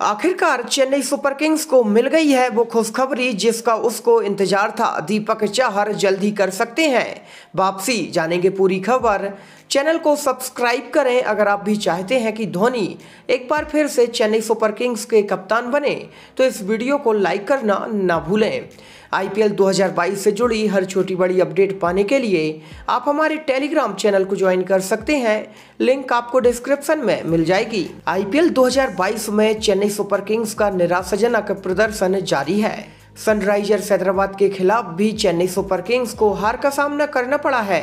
आखिरकार Chennai super Kings को मिल गई है वो खुशखबरी जिसका उसको इंतजार था दीपक चाहर जल्द ही कर सकते हैं वापसी जानेंगे पूरी खबर चैनल को सब्सक्राइब करें अगर आप भी चाहते हैं कि धोनी एक बार फिर से चेन्नई सुपर किंग्स के कप्तान बने तो इस वीडियो को लाइक करना ना भूलें आईपीएल 2022 से जुड़ी हर छोटी बड़ी अपडेट पाने के लिए आप हमारे टेलीग्राम चैनल को ज्वाइन कर सकते हैं लिंक आपको डिस्क्रिप्शन में मिल जाएगी आईपीएल 2022 में चेन्नई सुपर किंग्स का निराशाजनक प्रदर्शन जारी है सनराइजर्स हैदराबाद के खिलाफ भी चेन्नई सुपर किंग्स को हार का सामना करना पड़ा है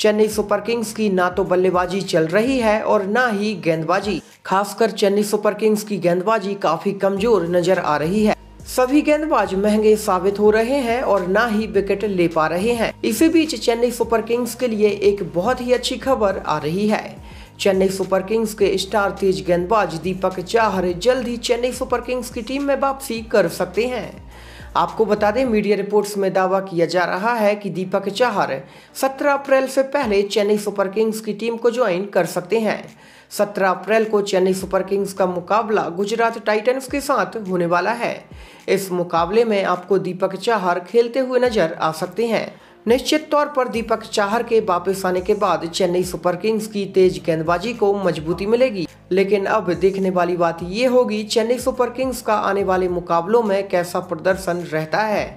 चेन्नई सुपर किंग्स की ना तो बल्लेबाजी चल रही है और ना ही गेंदबाजी खासकर चेन्नई सुपर किंग्स की गेंदबाजी काफी कमजोर नजर आ रही है सभी गेंदबाज महंगे साबित हो रहे हैं और ना ही विकेट ले पा रहे हैं इसी बीच चेन्नई सुपर किंग्स के लिए एक बहुत ही अच्छी खबर आ रही है चेन्नई सुपर किंग्स के स्टार तेज गेंदबाज दीपक चाहर जल्द ही चेन्नई सुपर किंग्स की टीम में वापसी कर सकते हैं आपको बता दें मीडिया रिपोर्ट्स में दावा किया जा रहा है कि दीपक चाहर 17 अप्रैल से पहले चेन्नई सुपर किंग्स की टीम को ज्वाइन कर सकते हैं 17 अप्रैल को चेन्नई सुपर किंग्स का मुकाबला गुजरात टाइटंस के साथ होने वाला है इस मुकाबले में आपको दीपक चाहर खेलते हुए नजर आ सकते हैं निश्चित तौर पर दीपक चाहर के वापस आने के बाद चेन्नई सुपर किंग्स की तेज गेंदबाजी को मजबूती मिलेगी लेकिन अब देखने वाली बात ये होगी चेन्नई सुपर किंग्स का आने वाले मुकाबलों में कैसा प्रदर्शन रहता है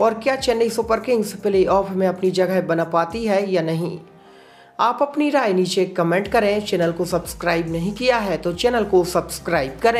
और क्या Chennai super kings play off में अपनी जगह बना पाती है या नहीं आप अपनी राय नीचे कमेंट करें चैनल को सब्सक्राइब नहीं किया है तो चैनल को सब्सक्राइब करें